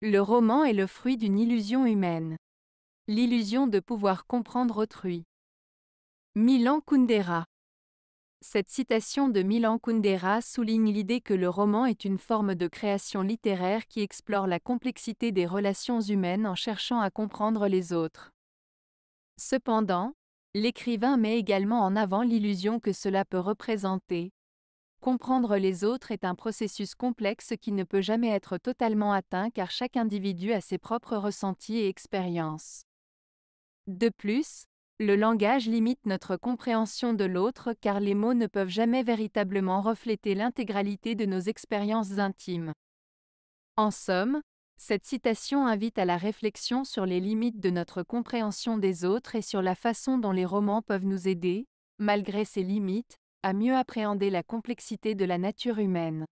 Le roman est le fruit d'une illusion humaine. L'illusion de pouvoir comprendre autrui. Milan Kundera. Cette citation de Milan Kundera souligne l'idée que le roman est une forme de création littéraire qui explore la complexité des relations humaines en cherchant à comprendre les autres. Cependant, l'écrivain met également en avant l'illusion que cela peut représenter, Comprendre les autres est un processus complexe qui ne peut jamais être totalement atteint car chaque individu a ses propres ressentis et expériences. De plus, le langage limite notre compréhension de l'autre car les mots ne peuvent jamais véritablement refléter l'intégralité de nos expériences intimes. En somme, cette citation invite à la réflexion sur les limites de notre compréhension des autres et sur la façon dont les romans peuvent nous aider, malgré ces limites, à mieux appréhender la complexité de la nature humaine.